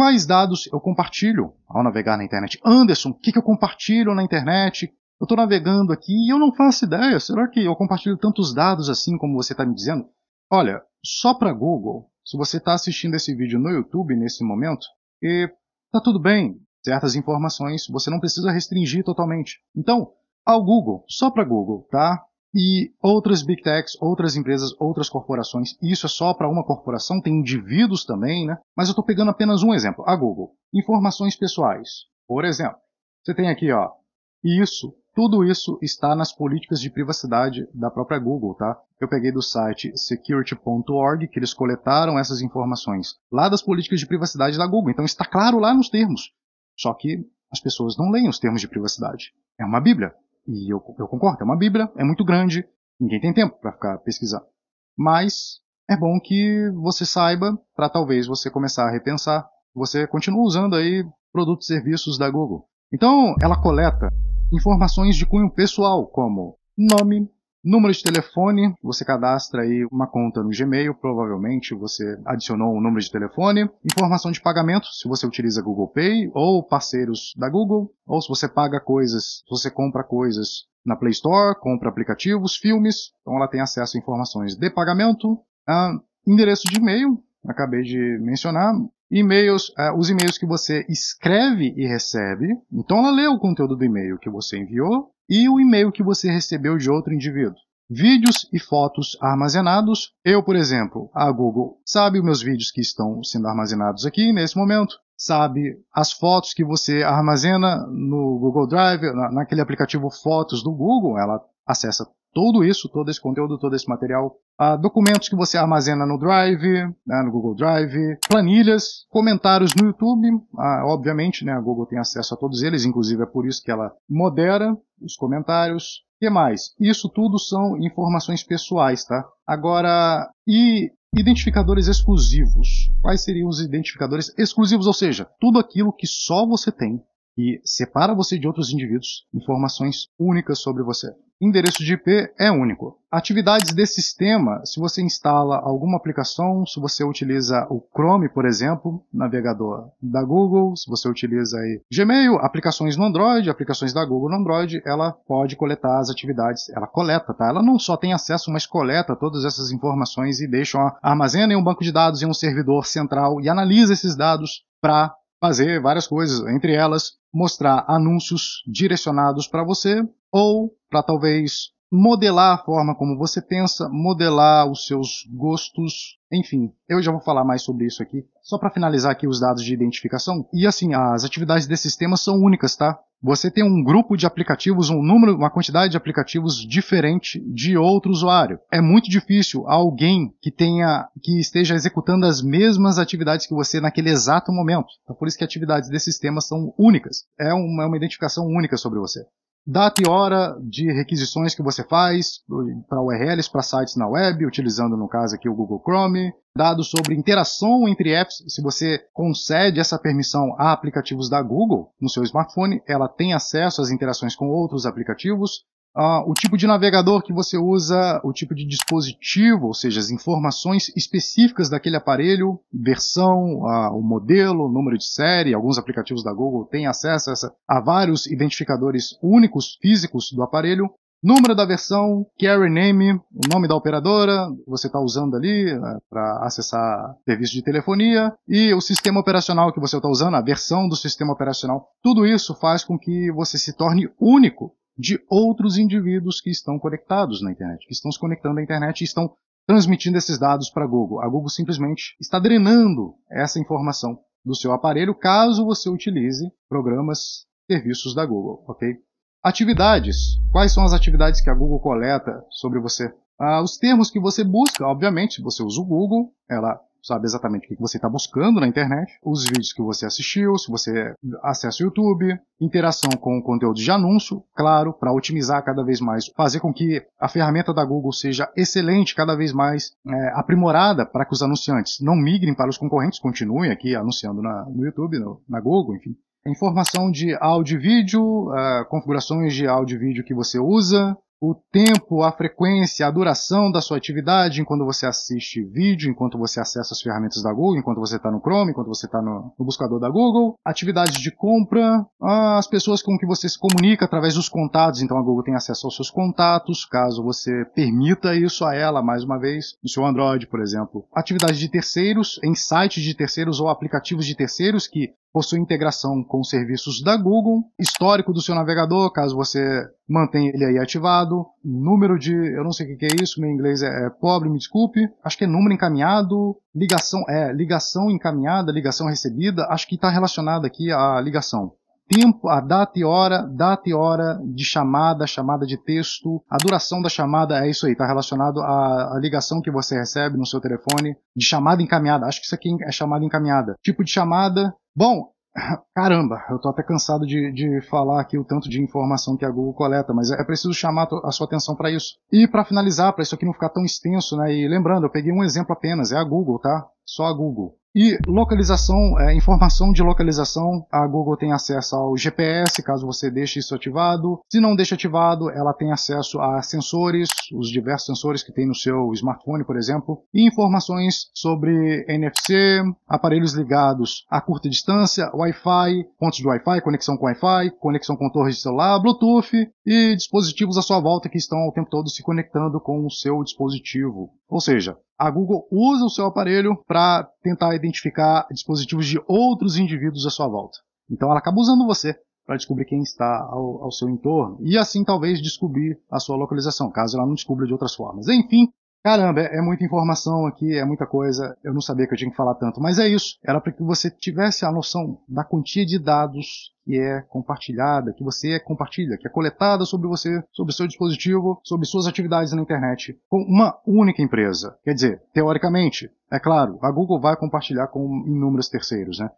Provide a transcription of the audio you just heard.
Quais dados eu compartilho ao navegar na internet? Anderson, o que, que eu compartilho na internet? Eu estou navegando aqui e eu não faço ideia. Será que eu compartilho tantos dados assim como você está me dizendo? Olha, só para Google, se você está assistindo esse vídeo no YouTube nesse momento, está tudo bem, certas informações você não precisa restringir totalmente. Então, ao Google, só para Google, tá? e outras big techs, outras empresas, outras corporações. E isso é só para uma corporação, tem indivíduos também, né? Mas eu estou pegando apenas um exemplo, a Google. Informações pessoais, por exemplo. Você tem aqui, ó, isso, tudo isso está nas políticas de privacidade da própria Google, tá? Eu peguei do site security.org que eles coletaram essas informações lá das políticas de privacidade da Google. Então está claro lá nos termos. Só que as pessoas não leem os termos de privacidade. É uma bíblia. E eu, eu concordo, é uma Bíblia, é muito grande, ninguém tem tempo para ficar pesquisando. Mas é bom que você saiba para talvez você começar a repensar. Você continua usando aí produtos e serviços da Google. Então, ela coleta informações de cunho pessoal, como nome, Número de telefone, você cadastra aí uma conta no Gmail, provavelmente você adicionou um número de telefone. Informação de pagamento, se você utiliza Google Pay ou parceiros da Google, ou se você paga coisas, se você compra coisas na Play Store, compra aplicativos, filmes, então ela tem acesso a informações de pagamento, ah, endereço de e-mail, acabei de mencionar, e-mails, é, os e-mails que você escreve e recebe. Então ela lê o conteúdo do e-mail que você enviou e o e-mail que você recebeu de outro indivíduo. Vídeos e fotos armazenados. Eu, por exemplo, a Google sabe os meus vídeos que estão sendo armazenados aqui nesse momento, sabe as fotos que você armazena no Google Drive, naquele aplicativo Fotos do Google, ela acessa tudo isso, todo esse conteúdo, todo esse material. documentos que você armazena no Drive, né, no Google Drive, planilhas, comentários no YouTube. Ah, obviamente, né, a Google tem acesso a todos eles, inclusive é por isso que ela modera os comentários. O que mais? Isso tudo são informações pessoais, tá? Agora, e identificadores exclusivos? Quais seriam os identificadores exclusivos? Ou seja, tudo aquilo que só você tem que separa você de outros indivíduos, informações únicas sobre você. Endereço de IP é único. Atividades desse sistema, se você instala alguma aplicação, se você utiliza o Chrome, por exemplo, navegador da Google, se você utiliza aí Gmail, aplicações no Android, aplicações da Google no Android, ela pode coletar as atividades, ela coleta, tá? Ela não só tem acesso, mas coleta todas essas informações e deixa, armazena em um banco de dados, em um servidor central e analisa esses dados para fazer várias coisas, entre elas mostrar anúncios direcionados para você ou para talvez modelar a forma como você pensa, modelar os seus gostos, enfim. Eu já vou falar mais sobre isso aqui. Só para finalizar aqui os dados de identificação. E assim, as atividades desses temas são únicas, tá? você tem um grupo de aplicativos, um número, uma quantidade de aplicativos diferente de outro usuário. É muito difícil alguém que tenha, que esteja executando as mesmas atividades que você naquele exato momento. Então, por isso que atividades desses sistemas são únicas. É uma, é uma identificação única sobre você data e hora de requisições que você faz para URLs, para sites na web, utilizando no caso aqui o Google Chrome, dados sobre interação entre apps, se você concede essa permissão a aplicativos da Google no seu smartphone, ela tem acesso às interações com outros aplicativos, ah, o tipo de navegador que você usa, o tipo de dispositivo, ou seja, as informações específicas daquele aparelho, versão, ah, o modelo, número de série. Alguns aplicativos da Google têm acesso a, essa, a vários identificadores únicos físicos do aparelho. Número da versão, carry name, o nome da operadora que você está usando ali eh, para acessar serviço de telefonia e o sistema operacional que você está usando, a versão do sistema operacional. Tudo isso faz com que você se torne único de outros indivíduos que estão conectados na internet, que estão se conectando à internet e estão transmitindo esses dados para a Google. A Google simplesmente está drenando essa informação do seu aparelho caso você utilize programas, serviços da Google, ok? Atividades. Quais são as atividades que a Google coleta sobre você? Ah, os termos que você busca, obviamente, se você usa o Google, ela sabe exatamente o que você está buscando na internet, os vídeos que você assistiu, se você acessa o YouTube, interação com o conteúdo de anúncio, claro, para otimizar cada vez mais, fazer com que a ferramenta da Google seja excelente, cada vez mais é, aprimorada para que os anunciantes não migrem para os concorrentes, continuem aqui anunciando na, no YouTube, no, na Google, enfim. Informação de áudio e vídeo, uh, configurações de áudio e vídeo que você usa, o tempo, a frequência, a duração da sua atividade, enquanto você assiste vídeo, enquanto você acessa as ferramentas da Google, enquanto você está no Chrome, enquanto você está no, no, buscador da Google, atividades de compra, ah, as pessoas com que você se comunica através dos contatos, então a Google tem acesso aos seus contatos, caso você permita isso a ela, mais uma vez, no seu Android, por exemplo. Atividades de terceiros, em sites de terceiros ou aplicativos de terceiros que possui integração com serviços da Google, histórico do seu navegador, caso você mantenha ele aí ativado, número de, eu não sei o que é isso, meu inglês é, é pobre, me desculpe, acho que é número encaminhado, ligação, é, ligação encaminhada, ligação recebida, acho que está relacionada aqui a ligação tempo, a data e hora, data e hora de chamada, chamada de texto, a duração da chamada, é isso aí, está relacionado à, à, ligação que você recebe no seu telefone, de chamada encaminhada, acho que isso aqui é chamada encaminhada. Tipo de chamada, Bom, caramba, eu tô até cansado de, de falar aqui o tanto de informação que a Google coleta, mas é preciso chamar a sua atenção para isso. E para finalizar, para isso aqui não ficar tão extenso, né? E lembrando, eu peguei um exemplo apenas, é a Google, tá? Só a Google. E localização, é, informação de localização, a Google tem acesso ao GPS, caso você deixe isso ativado. Se não deixa ativado, ela tem acesso a sensores, os diversos sensores que tem no seu smartphone, por exemplo, e informações sobre NFC, aparelhos ligados a curta distância, Wi-Fi, pontos de Wi-Fi, conexão com Wi-Fi, conexão com torres de celular, Bluetooth e dispositivos à sua volta que estão o tempo todo se conectando com o seu dispositivo. Ou seja, a Google usa o seu aparelho para tentar identificar dispositivos de outros indivíduos à sua volta. Então ela acaba usando você para descobrir quem está ao, ao, seu entorno e assim talvez descobrir a sua localização, caso ela não descubra de outras formas. Enfim, Caramba, é, é muita informação aqui, é muita coisa, eu não sabia que eu tinha que falar tanto, mas é isso. Era para que você tivesse a noção da quantia de dados que é compartilhada, que você compartilha, que é coletada sobre você, sobre seu dispositivo, sobre suas atividades na internet, com uma única empresa. Quer dizer, teoricamente, é claro, a Google vai compartilhar com inúmeros terceiros, né?